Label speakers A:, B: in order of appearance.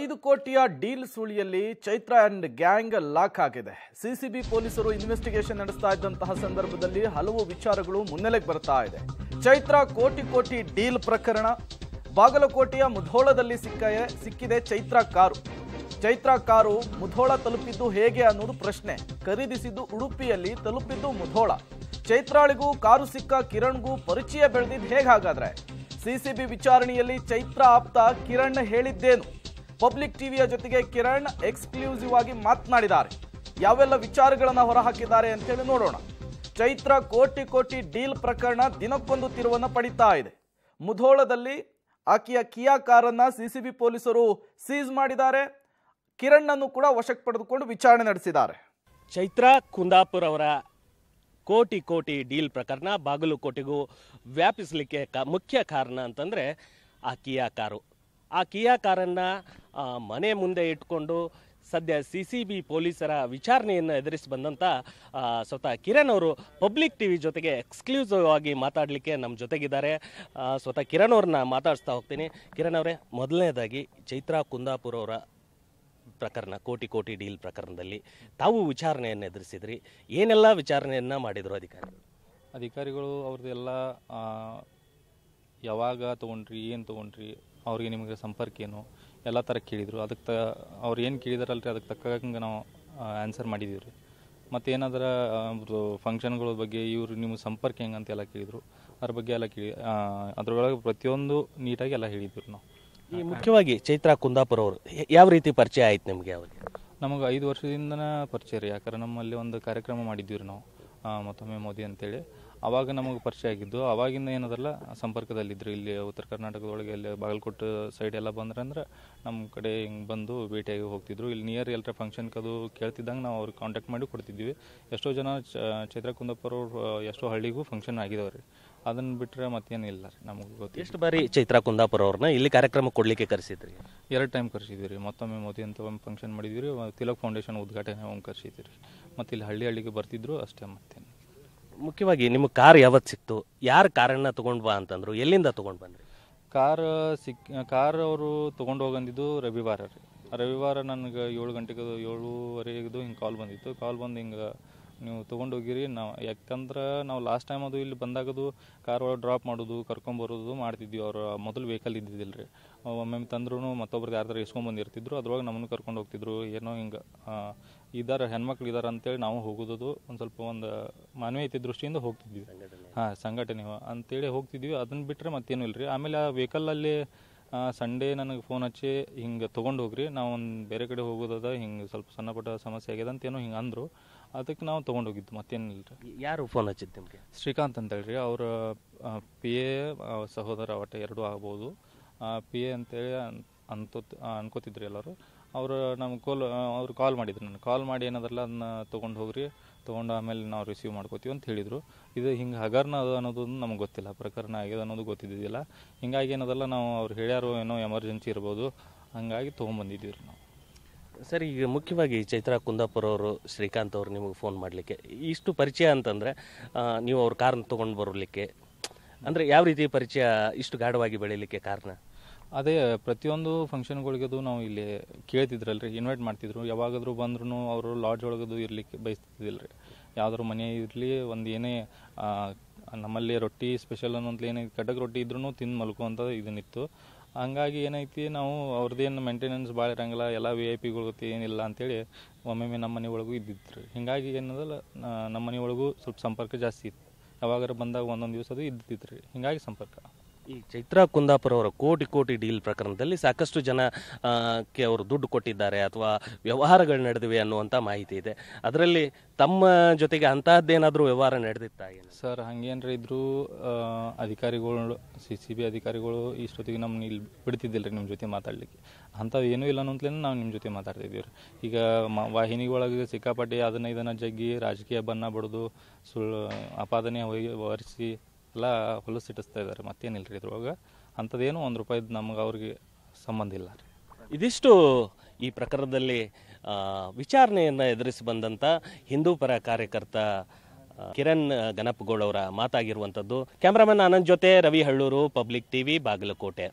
A: ಐದು ಕೋಟಿಯ ಡೀಲ್ ಸುಳಿಯಲ್ಲಿ ಚೈತ್ರ ಅಂಡ್ ಗ್ಯಾಂಗ್ ಲಾಕ್ ಆಗಿದೆ ಸಿಸಿಬಿ ಪೊಲೀಸರು ಇನ್ವೆಸ್ಟಿಗೇಷನ್ ನಡೆಸ್ತಾ ಇದ್ದಂತಹ ಸಂದರ್ಭದಲ್ಲಿ ಹಲವು ವಿಚಾರಗಳು ಮುನ್ನೆಲೆಗೆ ಬರ್ತಾ ಇದೆ ಚೈತ್ರ ಕೋಟಿ ಕೋಟಿ ಡೀಲ್ ಪ್ರಕರಣ ಬಾಗಲಕೋಟೆಯ ಮುಧೋಳದಲ್ಲಿ ಸಿಕ್ಕ ಸಿಕ್ಕಿದೆ ಚೈತ್ರ ಕಾರು ಚೈತ್ರ ಕಾರು ಮುಧೋಳ ತಲುಪಿದ್ದು ಹೇಗೆ ಅನ್ನೋದು ಪ್ರಶ್ನೆ ಖರೀದಿಸಿದ್ದು ಉಡುಪಿಯಲ್ಲಿ ತಲುಪಿದ್ದು ಮುಧೋಳ ಚೈತ್ರಾಳಿಗೂ ಕಾರು ಸಿಕ್ಕ ಕಿರಣ್ಗೂ ಪರಿಚಯ ಬೆಳೆದಿದ್ದು ಹೇಗಾಗಾದ್ರೆ ಸಿಸಿಬಿ ವಿಚಾರಣೆಯಲ್ಲಿ ಚೈತ್ರ ಆಪ್ತ ಕಿರಣ್ ಹೇಳಿದ್ದೇನು ಪಬ್ಲಿಕ್ ಟಿವಿಯ ಜೊತೆಗೆ ಕಿರಣ್ ಎಕ್ಸ್ಕ್ಲೂಸಿವ್ ಆಗಿ ಮಾತನಾಡಿದ್ದಾರೆ ಯಾವೆಲ್ಲ ವಿಚಾರಗಳನ್ನು ಹೊರಹಾಕಿದ್ದಾರೆ ಅಂತೇಳಿ ನೋಡೋಣ ಚೈತ್ರ ಕೋಟಿ ಕೋಟಿ ಡೀಲ್ ಪ್ರಕರಣ ದಿನಕ್ಕೊಂದು ತಿರುವನ್ನು ಪಡಿತಾ ಇದೆ ಮುಧೋಳದಲ್ಲಿ ಆಕೆಯ ಕಿಯಾ ಕಾರನ್ನು ಸಿಸಿಬಿ ಪೊಲೀಸರು ಸೀಸ್ ಮಾಡಿದ್ದಾರೆ ಕಿರಣ್ ಕೂಡ ವಶಕ್ಕೆ ಪಡೆದುಕೊಂಡು ವಿಚಾರಣೆ ನಡೆಸಿದ್ದಾರೆ ಚೈತ್ರ ಕುಂದಾಪುರ್ ಅವರ ಕೋಟಿ ಕೋಟಿ ಡೀಲ್ ಪ್ರಕರಣ ಬಾಗಲಕೋಟೆಗೂ ವ್ಯಾಪಿಸಲಿಕ್ಕೆ
B: ಮುಖ್ಯ ಕಾರಣ ಅಂತಂದರೆ ಕಿಯಾ ಕಾರು ಆ ಕಿಯಾ ಕಾರನ್ನು ಮನೆ ಮುಂದೆ ಇಟ್ಕೊಂಡು ಸದ್ಯ ಸಿ ಸಿ ಬಿ ಪೊಲೀಸರ ವಿಚಾರಣೆಯನ್ನು ಎದುರಿಸಿ ಬಂದಂಥ ಸ್ವತಃ ಕಿರಣ್ ಅವರು ಪಬ್ಲಿಕ್ ಟಿ ವಿ ಜೊತೆಗೆ ಎಕ್ಸ್ಕ್ಲೂಸಿವ್ ಆಗಿ ಮಾತಾಡಲಿಕ್ಕೆ ನಮ್ಮ ಜೊತೆಗಿದ್ದಾರೆ ಸ್ವತಃ ಕಿರಣ್ ಅವ್ರನ್ನ ಮಾತಾಡಿಸ್ತಾ ಹೋಗ್ತೀನಿ ಕಿರಣ್ ಅವರೇ ಮೊದಲನೇದಾಗಿ ಚೈತ್ರಾ ಕುಂದಾಪುರ ಅವರ ಪ್ರಕರಣ ಕೋಟಿ ಕೋಟಿ ಡೀಲ್ ಪ್ರಕರಣದಲ್ಲಿ ತಾವು ವಿಚಾರಣೆಯನ್ನು ಎದುರಿಸಿದ್ರಿ ಏನೆಲ್ಲ ವಿಚಾರಣೆಯನ್ನು ಮಾಡಿದರು ಅಧಿಕಾರಿಗಳು
C: ಅಧಿಕಾರಿಗಳು ಅವ್ರದ್ದೆಲ್ಲ ಯಾವಾಗ ತೊಗೊಂಡ್ರಿ ಏನು ತೊಗೊಂಡ್ರಿ ಅವ್ರಿಗೆ ನಿಮಗೆ ಸಂಪರ್ಕ ಏನು ಎಲ್ಲ ಥರ ಕೇಳಿದರು ಅದಕ್ಕೆ ತ ಅವ್ರು ಏನು ರೀ ಅದಕ್ಕೆ ತಕ್ಕಂಗೆ ನಾವು ಆನ್ಸರ್ ಮಾಡಿದ್ದೀವಿ ರೀ ಮತ್ತು ಏನಾದ್ರ ಫಂಕ್ಷನ್ಗಳ ಬಗ್ಗೆ ಇವರು ನಿಮ್ಮ ಸಂಪರ್ಕ ಹೆಂಗೆ ಅಂತ ಎಲ್ಲ ಕೇಳಿದರು ಅದ್ರ ಬಗ್ಗೆ ಎಲ್ಲ ಕೇಳಿ ಅದರೊಳಗೆ ಪ್ರತಿಯೊಂದು ನೀಟಾಗಿ ಎಲ್ಲ ಹೇಳಿದ್ದೀವಿ ನಾವು
B: ಈ ಮುಖ್ಯವಾಗಿ ಚೈತ್ರಾ ಕುಂದಾಪುರ ಅವರು ಯಾವ ರೀತಿ ಪರಿಚಯ ಆಯ್ತು ನಿಮಗೆ ಅವರಿಗೆ
C: ನಮಗೆ ಐದು ವರ್ಷದಿಂದನೇ ಪರಿಚಯ ರೀ ಯಾಕಂದ್ರೆ ನಮ್ಮಲ್ಲಿ ಒಂದು ಕಾರ್ಯಕ್ರಮ ಮಾಡಿದ್ದೀವಿ ರೀ ನಾವು ಮತ್ತೊಮ್ಮೆ ಮೋದಿ ಅಂತೇಳಿ ಅವಾಗ ನಮಗೆ ಪರಿಚಯ ಆಗಿದ್ದು ಅವಾಗಿಂದ ಏನದಲ್ಲ ಸಂಪರ್ಕದಲ್ಲಿದ್ದರು ಇಲ್ಲಿ ಉತ್ತರ ಕರ್ನಾಟಕದೊಳಗೆ ಅಲ್ಲಿ ಬಾಗಲಕೋಟೆ ಸೈಡ್ ಎಲ್ಲ ಅಂದ್ರೆ ನಮ್ಮ ಕಡೆ ಹಿಂಗೆ ಬಂದು ಭೇಟಿಯಾಗಿ ಹೋಗ್ತಿದ್ರು ಇಲ್ಲಿ ನಿಯರ್ ಎಲ್ಲರ ಫಂಕ್ಷನ್ಗೆ ಅದು ಕೇಳ್ತಿದ್ದಂಗೆ ನಾವು ಅವ್ರಿಗೆ ಕಾಂಟ್ಯಾಕ್ಟ್ ಮಾಡಿ ಕೊಡ್ತಿದ್ವಿ ಎಷ್ಟೋ ಜನ ಚೈತ್ರ ಕುಂದಾಪುರವ್ರು ಎಷ್ಟೋ ಹಳ್ಳಿಗೂ ಫಂಕ್ಷನ್ ಆಗಿದಾವೆ ರೀ ಅದನ್ನು ಬಿಟ್ಟರೆ ಮತ್ತೇನಿಲ್ಲ ರೀ ನಮಗೆ ಗೊತ್ತಿ ಎಷ್ಟು ಬಾರಿ
B: ಚೈತ್ರ ಕುಂದಾಪುರ ಅವ್ರನ್ನ ಇಲ್ಲಿ ಕಾರ್ಯಕ್ರಮ ಕೊಡಲಿಕ್ಕೆ ಕರೆಸಿದ್ರಿ
C: ಎರಡು ಟೈಮ್ ಕರೆಸಿದ್ವಿ ರೀ ಮತ್ತೊಮ್ಮೆ ಮೋದಿ ಅಂತ ಒಂದು ಫಂಕ್ಷನ್ ಮಾಡಿದ್ವಿ ರೀ ತಿಲಕ್ ಫೌಂಡೇಶನ್ ಉದ್ಘಾಟನೆ ಒಮ್ಮೆ ಕರೆಸಿದ್ವಿ ರೀ ಮತ್ತು ಇಲ್ಲಿ ಹಳ್ಳಿ ಹಳ್ಳಿಗೆ
B: ಬರ್ತಿದ್ರು ಅಷ್ಟೇ ಮತ್ತೆ ಮುಖ್ಯವಾಗಿ ನಿಮ್ಮ ಕಾರ್ ಯಾವತ್ತು ಸಿಕ್ತು ಯಾರು ಕಾರನ್ನ ತೊಗೊಂಡು ಬಾ ಅಂತಂದ್ರು ಎಲ್ಲಿಂದ ತಗೊಂಡ್ ಬಂದ್ರಿ
C: ಕಾರ್ ಸಿಕ್ ಕಾರ್ ಅವರು ತೊಗೊಂಡು ಹೋಗಂದಿದ್ದು ರವಿವಾರ ರೀ ರವಿವಾರ ನನಗೆ ಏಳು ಗಂಟೆಗದು ಏಳುವರೆಗಿದು ಹಿಂಗೆ ಕಾಲ್ ಬಂದಿತ್ತು ಕಾಲ್ ಬಂದು ಹಿಂಗೆ ನೀವು ತೊಗೊಂಡು ಹೋಗಿರಿ ನಾವು ಯಾಕಂದ್ರೆ ನಾವು ಲಾಸ್ಟ್ ಟೈಮ್ ಅದು ಇಲ್ಲಿ ಬಂದಾಗದು ಕಾರ್ ಒಳಗೆ ಡ್ರಾಪ್ ಮಾಡೋದು ಕರ್ಕೊಂಬರೋದು ಮಾಡ್ತಿದ್ವಿ ಅವ್ರು ಮೊದಲು ವೆಹಿಕಲ್ ಇದ್ದಿದ್ದಿಲ್ಲ ರೀ ಒಮ್ಮೊಮ್ಮೆ ತಂದ್ರೂ ಮತ್ತೊಬ್ರದ್ದು ಯಾರ್ದಾರು ಇಸ್ಕೊಂಡ್ ಬಂದಿರ್ತಿದ್ರು ಅದ್ರೊಳಗೆ ನಮ್ಮನ್ನು ಕರ್ಕೊಂಡು ಹೋಗ್ತಿದ್ರು ಏನೋ ಹಿಂಗೆ ಇದಾರೆ ಹೆಣ್ಮಕ್ಳು ಇದ್ದಾರೆ ಅಂತೇಳಿ ನಾವು ಹೋಗೋದು ಒಂದು ಸ್ವಲ್ಪ ಒಂದು ಮಾನವೀಯತೆ ದೃಷ್ಟಿಯಿಂದ ಹೋಗ್ತಿದ್ವಿ ಹಾಂ ಸಂಘಟನೆ ಅಂತೇಳಿ ಹೋಗ್ತಿದ್ವಿ ಅದನ್ನು ಬಿಟ್ಟರೆ ಮತ್ತೇನು ಇಲ್ಲ ರೀ ಆಮೇಲೆ ಆ ವೆಹಿಕಲಲ್ಲಿ ಸಂಡೇ ನನಗೆ ಫೋನ್ ಹಚ್ಚಿ ಹಿಂಗೆ ತೊಗೊಂಡು ಹೋಗ್ರಿ ನಾವು ಒಂದು ಬೇರೆ ಕಡೆ ಹೋಗೋದದ ಹಿಂಗೆ ಸ್ವಲ್ಪ ಸಣ್ಣಪುಟ್ಟ ಸಮಸ್ಯೆ ಆಗ್ಯದ ಅಂತೇನೋ ಹಿಂಗೆ ಅಂದರು ಅದಕ್ಕೆ ನಾವು ತೊಗೊಂಡೋಗಿದ್ದು ಮತ್ತೇನಿಲ್ಲ ರೀ ಯಾರು ಫೋನ್ ಹಚ್ಚಿದ್ದು ನಿಮಗೆ ಶ್ರೀಕಾಂತ್ ಅಂತೇಳಿ ಅವರ ಪಿ ಎ ಸಹೋದರ ಒಟ್ಟು ಎರಡೂ ಆಗ್ಬೋದು ಪಿ ಎ ಅಂತೇಳಿ ಅನ್ಕೋತ ಅನ್ಕೋತಿದ್ರು ಎಲ್ಲರೂ ಅವರು ನಮ್ಗೆ ಕೋಲ್ ಅವ್ರು ಕಾಲ್ ಮಾಡಿದ್ರು ನಾನು ಕಾಲ್ ಮಾಡಿ ಏನದಲ್ಲ ಅದನ್ನ ತೊಗೊಂಡು ಹೋಗ್ರಿ ತೊಗೊಂಡು ಆಮೇಲೆ ನಾವು ರಿಸೀವ್ ಮಾಡ್ಕೋತೀವಿ ಅಂತ ಹೇಳಿದರು ಇದು ಹಿಂಗೆ ಹಗರ್ನ ಅದು ಅನ್ನೋದು ನಮ್ಗೆ ಗೊತ್ತಿಲ್ಲ ಪ್ರಕರಣ ಆಗಿದೆ ಅನ್ನೋದು ಗೊತ್ತಿದ್ದಿದ್ದಿಲ್ಲ ಹಿಂಗಾಗಿ ಏನದಲ್ಲ ನಾವು ಅವ್ರು ಹೇಳ್ಯಾರೋ ಏನೋ ಎಮರ್ಜೆನ್ಸಿ ಇರ್ಬೋದು ಹಂಗಾಗಿ
B: ತೊಗೊಂಬಂದಿದ್ದೀವಿ ನಾವು ಸರ್ ಈಗ ಮುಖ್ಯವಾಗಿ ಚೈತ್ರಾ ಕುಂದಾಪುರ ಅವರು ಶ್ರೀಕಾಂತ್ ಅವರು ನಿಮಗೆ ಫೋನ್ ಮಾಡಲಿಕ್ಕೆ ಇಷ್ಟು ಪರಿಚಯ ಅಂತಂದರೆ ನೀವು ಅವ್ರ ಕಾರ್ನ ತೊಗೊಂಡು ಬರಲಿಕ್ಕೆ ಅಂದರೆ ಯಾವ ರೀತಿ ಪರಿಚಯ ಇಷ್ಟು ಗಾಢವಾಗಿ ಬೆಳೀಲಿಕ್ಕೆ ಕಾರಣ
C: ಅದೇ ಪ್ರತಿಯೊಂದು ಫಂಕ್ಷನ್ಗಳಿಗದು ನಾವು ಇಲ್ಲಿ ಕೇಳ್ತಿದ್ರಲ್ರಿ ಇನ್ವೈಟ್ ಮಾಡ್ತಿದ್ರು ಯಾವಾಗಾದರೂ ಬಂದ್ರೂ ಅವರು ಲಾಡ್ಜ್ ಒಳಗದು ಇರಲಿಕ್ಕೆ ಬಯಸ್ತಿದ್ದಿಲ್ಲ ರೀ ಯಾವುದಾದ್ರು ಮನೆ ಇರಲಿ ಒಂದು ಏನೇ ನಮ್ಮಲ್ಲಿ ರೊಟ್ಟಿ ಸ್ಪೆಷಲ್ ಅನ್ನೋಂತ ಏನೇ ಕಡಕ್ ರೊಟ್ಟಿ ಇದ್ರೂ ತಿಂದು ಮಲ್ಕೋ ಅಂತ ಇದನ್ನಿತ್ತು ಹಂಗಾಗಿ ಏನೈತಿ ನಾವು ಅವ್ರದ್ದೇನು ಮೇಂಟೆನೆನ್ಸ್ ಭಾಳ ಇರೋಂಗಿಲ್ಲ ಎಲ್ಲ ವಿ ಐ ಪಿಗಳು ಏನಿಲ್ಲ ಅಂತೇಳಿ ಒಮ್ಮೊಮ್ಮೆ ನಮ್ಮ ಮನೆ ಒಳಗೂ ಇದ್ದಿದ್ರು ರೀ ಹಿಂಗಾಗಿ ಏನದಲ್ಲ ನಮ್ಮ ಮನೆ ಒಳಗೂ ಸ್ವಲ್ಪ ಸಂಪರ್ಕ ಜಾಸ್ತಿ ಇತ್ತು ಯಾವಾಗಾರ ಬಂದಾಗ ಒಂದೊಂದು ದಿವಸ ಅದು ಇದ್ದಿದ್ರು ರೀ ಹಿಂಗಾಗಿ ಸಂಪರ್ಕ
B: ಈ ಚೈತ್ರಾ ಕುಂದಾಪುರ ಅವರ ಕೋಟಿ ಕೋಟಿ ಡೀಲ್ ಪ್ರಕರಣದಲ್ಲಿ ಸಾಕಷ್ಟು ಜನ ಕ್ಕೆ ಅವರು ದುಡ್ಡು ಕೊಟ್ಟಿದ್ದಾರೆ ಅಥವಾ ವ್ಯವಹಾರಗಳು ನಡೆದಿವೆ ಅನ್ನುವಂಥ ಮಾಹಿತಿ ಇದೆ ಅದರಲ್ಲಿ ತಮ್ಮ ಜೊತೆಗೆ ಅಂತಹದ್ದೇನಾದರೂ ವ್ಯವಹಾರ ನಡೆದಿತ್ತಾ ಏನು ಸರ್
C: ಹಂಗೇನಾರ ಇದ್ದರೂ ಅಧಿಕಾರಿಗಳು ಸಿ ಸಿ ಬಿ ಅಧಿಕಾರಿಗಳು ಇಷ್ಟೊತ್ತಿಗೆ ನಮ್ಮನ್ನ ಇಲ್ಲಿ ಬಿಡ್ತಿದ್ದಿಲ್ಲ ರೀ ನಿಮ್ಮ ಜೊತೆ ಮಾತಾಡಲಿಕ್ಕೆ ಅಂಥವು ಏನೂ ಇಲ್ಲ ಅನ್ನೋಂತಲೇ ನಾವು ನಿಮ್ಮ ಜೊತೆ ಮಾತಾಡ್ತಿದ್ದೀವಿ ರೀ ಈಗ ಮ ವಾಹಿನಿಗಳೊಳಗೆ ಸಿಕ್ಕಾಪಟ್ಟೆ ಅದನ್ನ ಇದನ್ನು ಜಗ್ಗಿ ರಾಜಕೀಯ ಬಣ್ಣ ಬಡಿದು ಸುಳ್ಳು ಆಪಾದನೆ ಹೊರಿಸಿ ಎಲ್ಲ ಹೊಲಸು ಸಿಟಿಸ್ತಾ ಇದ್ದಾರೆ
B: ಮತ್ತೇನಿಲ್ಲ ರೀ ಇದ್ರೊಳಗೆ ಅಂಥದ್ದೇನು ಒಂದು ರೂಪಾಯಿದು ನಮ್ಗೆ ಅವ್ರಿಗೆ ಸಂಬಂಧ ಇಲ್ಲ ರೀ ಇದಿಷ್ಟು ಈ ಪ್ರಕರಣದಲ್ಲಿ ವಿಚಾರಣೆಯನ್ನು ಎದುರಿಸಿ ಬಂದಂಥ ಹಿಂದೂ ಪರ ಕಾರ್ಯಕರ್ತ ಕಿರಣ್ ಗಣಪಗೌಡ ಮಾತಾಗಿರುವಂಥದ್ದು ಕ್ಯಾಮ್ರಾಮನ್ ಆನಂದ್ ಜೊತೆ ರವಿ ಹಳ್ಳೂರು ಪಬ್ಲಿಕ್ ಟಿವಿ ಬಾಗಲಕೋಟೆ